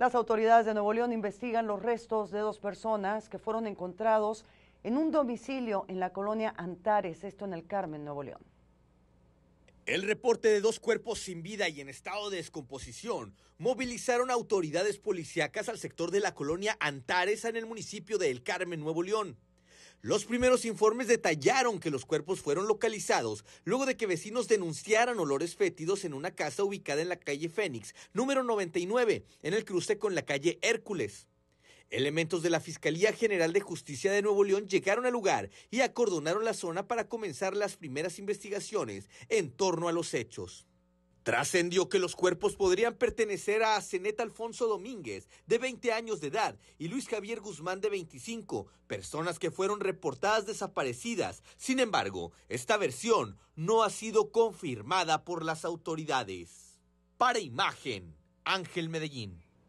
Las autoridades de Nuevo León investigan los restos de dos personas que fueron encontrados en un domicilio en la colonia Antares, esto en el Carmen, Nuevo León. El reporte de dos cuerpos sin vida y en estado de descomposición movilizaron autoridades policíacas al sector de la colonia Antares en el municipio de El Carmen, Nuevo León. Los primeros informes detallaron que los cuerpos fueron localizados luego de que vecinos denunciaran olores fétidos en una casa ubicada en la calle Fénix, número 99, en el cruce con la calle Hércules. Elementos de la Fiscalía General de Justicia de Nuevo León llegaron al lugar y acordonaron la zona para comenzar las primeras investigaciones en torno a los hechos. Trascendió que los cuerpos podrían pertenecer a Zenet Alfonso Domínguez, de 20 años de edad, y Luis Javier Guzmán, de 25, personas que fueron reportadas desaparecidas. Sin embargo, esta versión no ha sido confirmada por las autoridades. Para imagen, Ángel Medellín.